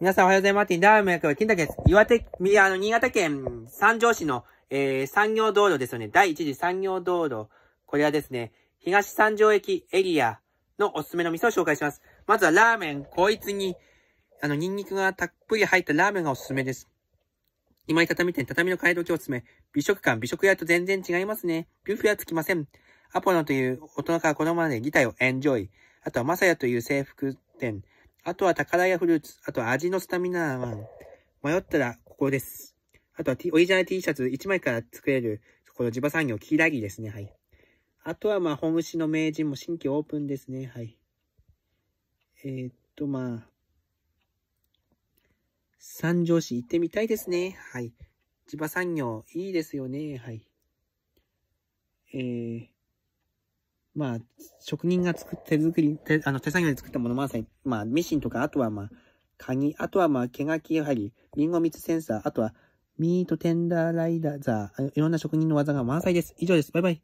皆さんおはようございます。ダーム役は金だけです。岩手、あの、新潟県三条市の、えー、産業道路ですよね。第1次産業道路。これはですね、東三条駅エリアのおすすめの店を紹介します。まずはラーメン、こいつに、あの、ニンニクがたっぷり入ったラーメンがおすすめです。今井畳店、畳の買い時おすすめ。美食館、美食屋と全然違いますね。ビュッフェはつきません。アポロという大人から子供までギターをエンジョイ。あとはマサヤという制服店。あとは宝屋フルーツ。あとは味のスタミナは、迷ったらここです。あとは、T、オリジナル T シャツ1枚から作れる、この地場産業、キラギですね。はい。あとは、まあ、ムシの名人も新規オープンですね。はい。えー、っと、まあ、三条市行ってみたいですね。はい。地場産業、いいですよね。はい。えー、まあ、職人が作っ手作り、手、あの、手作業で作ったもの、まさに、まあ、ミシンとか、あとはまあ、カニ、あとはまあ、毛書きやはり、リンゴ蜜センサー、あとは、ミートテンダーライダーザー、いろんな職人の技が満載です。以上です。バイバイ。